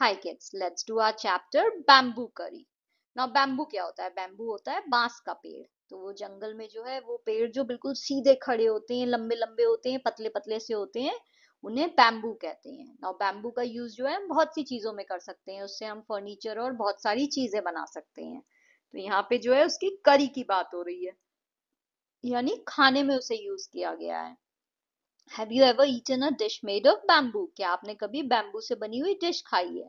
Hi kids let's do our chapter bamboo curry ना bamboo क्या होता है बैम्बू होता है बांस का पेड़ तो वो जंगल में जो है वो पेड़ जो बिल्कुल सीधे खड़े होते हैं लंबे लंबे होते हैं पतले पतले से होते हैं उन्हें बैम्बू कहते हैं ना बैम्बू का यूज जो है हम बहुत सी चीजों में कर सकते हैं उससे हम फर्नीचर और बहुत सारी चीजें बना सकते हैं तो यहाँ पे जो है उसकी करी की बात हो रही है यानी खाने में उसे यूज किया गया है have you ever eaten a dish made of bamboo क्या आपने कभी बैम्बू से बनी हुई डिश खाई है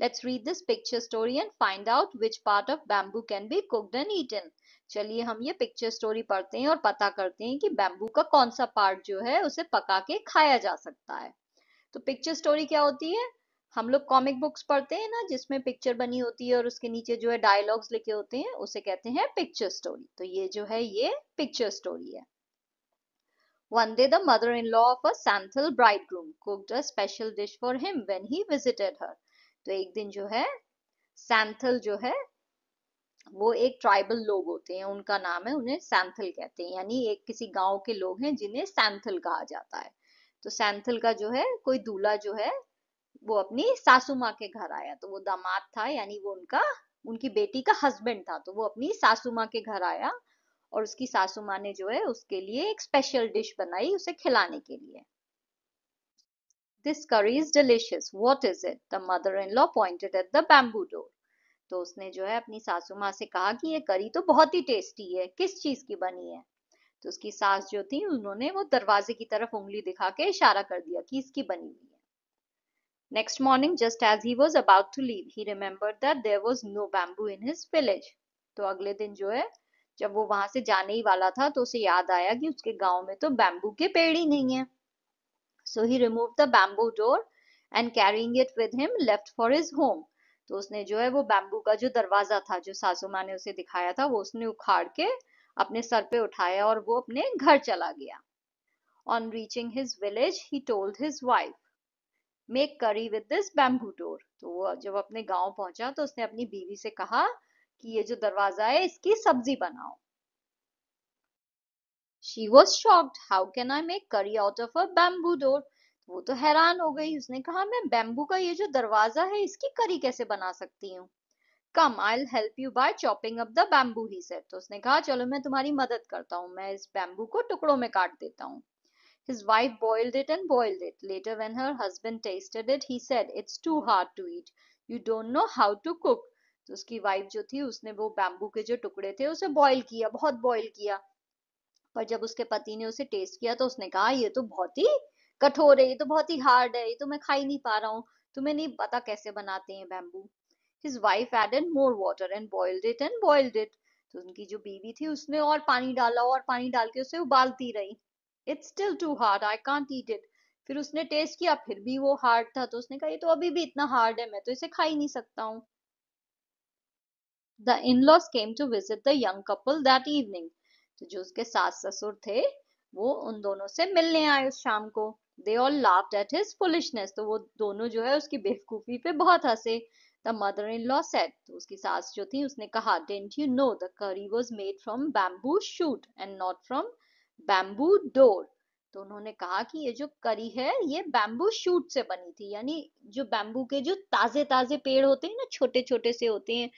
let's read this picture story and find out which part of bamboo can be cooked and eaten चलिए हम ये पिक्चर स्टोरी पढ़ते हैं और पता करते हैं कि बैम्बू का कौन सा पार्ट जो है उसे पका के खाया जा सकता है तो पिक्चर स्टोरी क्या होती है हम लोग कॉमिक बुक्स पढ़ते हैं ना जिसमें पिक्चर बनी होती है और उसके नीचे जो है डायलॉग्स लिखे होते हैं उसे कहते हैं पिक्चर स्टोरी तो ये जो है ये पिक्चर स्टोरी है One day the mother-in-law of a Santhal bridegroom cooked a special dish for him when he visited her. तो एक दिन जो है सैंथल जो है वो एक ट्राइबल लोग होते हैं उनका नाम है उन्हें सैंथल कहते हैं यानी एक किसी गांव के लोग हैं जिन्हें सैंथल कहा जाता है तो सैंथल का जो है कोई दूल्हा जो है वो अपनी सासू माँ के घर आया तो वो दामाद था यानी वो उनका उनकी बेटी का हस्बैंड था तो वो अपनी सासू माँ के घर आया और उसकी सासू माँ ने जो है उसके लिए एक स्पेशल डिश बनाई उसे खिलाने के लिए this curry is delicious what is it the mother in law pointed at the bamboo door तो उसने जो है अपनी सासू माँ से कहा कि ये करी तो बहुत ही टेस्टी है किस चीज की बनी है तो उसकी सास जो थी उन्होंने वो दरवाजे की तरफ उंगली दिखा के इशारा कर दिया कि इसकी बनी हुई है next morning just as he was about to leave he remembered that there was no bamboo in his village तो अगले दिन जो है जब वो वहां से जाने ही वाला था तो उसे याद आया कि उसके गांव में तो बैम्बू के पेड़ ही नहीं है so he remove the bamboo door and carrying it with him left for his home तो उसने जो है वो बैम्बू का जो दरवाजा था जो सासू माँ ने उसे दिखाया था वो उसने उखाड़ के अपने सर पे उठाया और वो अपने घर चला गया on reaching his village he told his wife make curry with this bamboo door तो वो जब अपने गांव पहुंचा तो उसने अपनी बीवी से कहा कि ये जो दरवाजा है इसकी सब्जी बनाओ she was shocked how can I make curry out of a bamboo door वो तो हैरान हो गई उसने कहा मैं बैम्बू का ये जो दरवाजा है इसकी करी कैसे बना सकती हूँ come I help you by chopping up the bamboo he said तो उसने कहा चलो मैं तुम्हारी मदद करता हूँ मैं इस बैम्बू को टुकड़ों में काट देता हूँ His wife boiled it and boiled it. Later, when her husband tasted it, he said, It's too hard to eat. You don't know how to cook. तो उसकी वाइफ जो थी उसने वो बैम्बू के जो टुकड़े थे उसे बॉईल किया बहुत बॉईल किया पर जब उसके पति ने उसे टेस्ट किया तो उसने कहा ये तो बहुत ही कठोर है ये तो बहुत ही हार्ड है ये तो मैं खा ही नहीं पा रहा हूँ तुम्हें नहीं पता कैसे बनाते हैं bamboo his wife and more water and boiled it and boiled it तो उनकी जो बीवी थी उसने और पानी डाला और पानी डाल के उसे उबालती रही it's still too hard I can't eat it फिर उसने टेस्ट किया फिर भी वो हार्ड था तो उसने कहा ये तो अभी भी इतना हार्ड है मैं तो इसे खा ही नहीं सकता हूँ the in laws came to visit the young couple that evening तो जो उसके सास ससुर थे वो उन दोनों से मिलने आए उस शाम को they all laugh at his foolishness तो वो दोनों जो है उसकी बेवकूफी पे बहुत हंसे the mother in law said तो उसकी सास जो थी उसने कहा didn't you know the curry was made from bamboo shoot and not from bamboo door तो उन्होंने कहा कि ये जो करी है ये बैम्बू शूट से बनी थी यानी जो बैम्बू के जो ताजे ताजे पेड़ होते हैं ना छोटे छोटे से होते हैं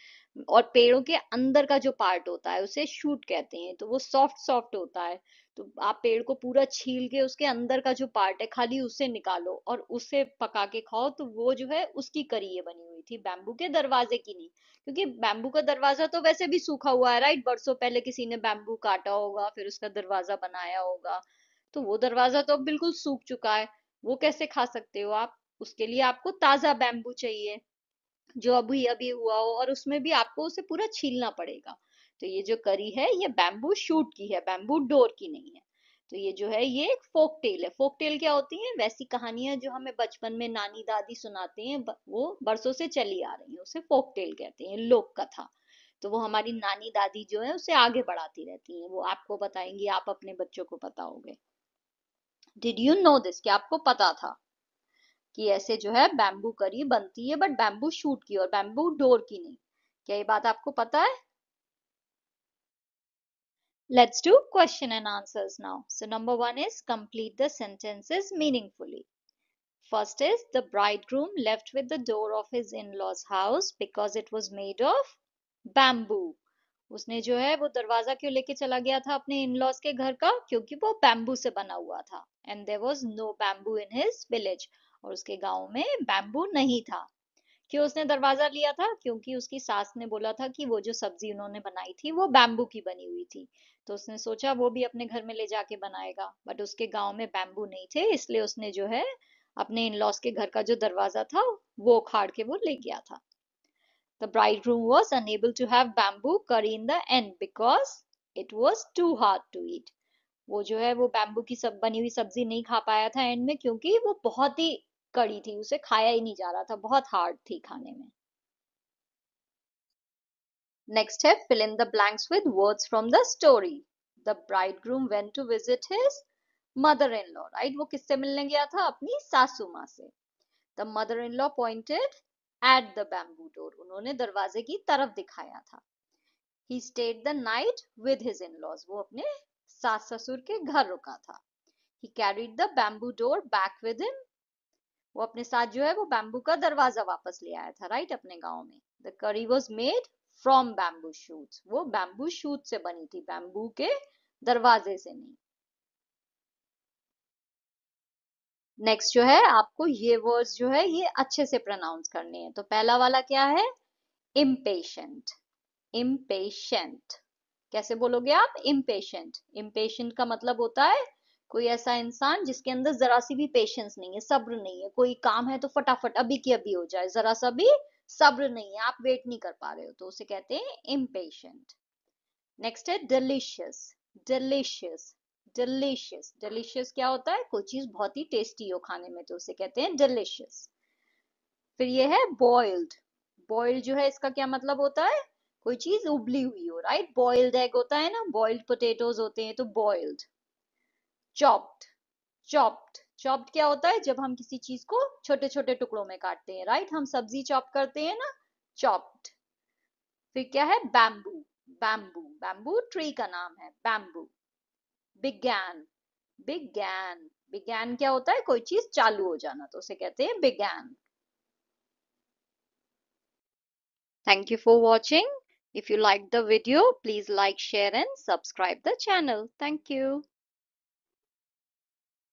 और पेड़ों के अंदर का जो पार्ट होता है उसे शूट कहते हैं तो वो सॉफ्ट सॉफ्ट होता है तो आप पेड़ को पूरा छील के उसके अंदर का जो पार्ट है खाली उसे निकालो और उसे पका के खाओ तो वो जो है उसकी करिए बनी हुई थी बैम्बू के दरवाजे की नहीं क्योंकि बैम्बू का दरवाजा तो वैसे भी सूखा हुआ है राइट बरसों पहले किसी ने बैम्बू काटा होगा फिर उसका दरवाजा बनाया होगा तो वो दरवाजा तो बिल्कुल सूख चुका है वो कैसे खा सकते हो आप उसके लिए आपको ताजा बैम्बू चाहिए जो अभी अभी हुआ हो और उसमें भी आपको उसे पूरा छीलना पड़ेगा तो ये जो करी है ये बैम्बू शूट की है बैम्बू डोर की नहीं है तो ये जो है ये एक फोक टेल है फोक टेल क्या होती है वैसी कहानियां जो हमें बचपन में नानी दादी सुनाते हैं वो बरसों से चली आ रही है उसे फोक टेल कहते हैं लोक कथा तो वो हमारी नानी दादी जो है उसे आगे बढ़ाती रहती है वो आपको बताएंगी आप अपने बच्चों को बताओगे डिड यू नो दिस क्या आपको पता था कि ऐसे जो है बैम्बू करी बनती है बट बैम्बू शूट की और बैम्बू डोर की नहीं क्या ये बात आपको पता है let's do question and answers now so number one is complete the sentences meaningfully first is the bridegroom left with the door of his in laws house because it was made of bamboo उसने जो है वो दरवाजा क्यों लेके चला गया था अपने इन लॉज के घर का क्योंकि वो बैम्बू से बना हुआ था and there was no bamboo in his village और उसके गाँव में बैम्बू नहीं था क्यों उसने दरवाजा लिया था क्योंकि उसकी सास ने बोला था कि वो जो सब्जी उन्होंने बनाई थी वो बैम्बू की बनी हुई थी तो उसने सोचा वो भी अपने घर में ले जाके बनाएगा बट उसके गांव में बैम्बू नहीं थे इसलिए उसने जो है अपने इन लॉस के घर का जो दरवाजा था वो उखाड़ के वो ले गया था the bridegroom was unable to have bamboo curry in the end because it was too hard to eat वो जो है वो बैम्बू की सब बनी हुई सब्जी नहीं खा पाया था एंड में क्योंकि वो बहुत ही कड़ी थी उसे खाया ही नहीं जा रहा था बहुत हार्ड थी खाने में नेक्स्ट है fill in the blanks with words from the story the groom went to visit his mother in law right वो किससे मिलने गया था अपनी सासू माँ से the mother in law pointed at the bamboo door उन्होंने दरवाजे की तरफ दिखाया था he stayed the night with his in laws वो अपने सास ससुर के घर रुका था he carried the bamboo door back with him वो अपने साथ जो है वो बैम्बू का दरवाजा वापस ले आया था राइट अपने गाँव में the curry was made from bamboo shoot वो बैम्बू शूट से बनी थी बैम्बू के दरवाजे से नहीं नेक्स्ट जो है आपको ये वर्ड्स जो है ये अच्छे से प्रोनाउंस करने हैं तो पहला वाला क्या है इम्पेशेंट इम्पेशेंट कैसे बोलोगे आप इम्पेशेंट इम्पेशेंट का मतलब होता है कोई ऐसा इंसान जिसके अंदर जरा सी भी पेशेंस नहीं है सब्र नहीं है कोई काम है तो फटाफट अभी की अभी हो जाए जरा सा भी सब्र नहीं है आप वेट नहीं कर पा रहे हो तो उसे कहते हैं इम्पेशेंट नेक्स्ट है डिलिशियस डिलिशियस डिलिशियस डिलिशियस क्या होता है कोई चीज बहुत ही टेस्टी हो खाने में तो उसे कहते हैं डिलिशियस फिर ये है बॉइल्ड बॉइल्ड जो है इसका क्या मतलब होता है कोई चीज उबली हुई हो राइट बॉइल्ड एग होता है ना बॉइल्ड पोटेटोज होते हैं तो बॉइल्ड चॉप्ड चॉप्ड चॉप्ड क्या होता है जब हम किसी चीज को छोटे छोटे टुकड़ों में काटते हैं राइट हम सब्जी चॉप करते हैं ना चॉप्ड फिर क्या है बैम्बू बैम्बू बैम्बू ट्री का नाम है बैम्बू बिगैन बिगैन बिगैन क्या होता है कोई चीज चालू हो जाना तो उसे कहते हैं began Thank you for watching. If you liked the video, please like, share and subscribe the channel. Thank you.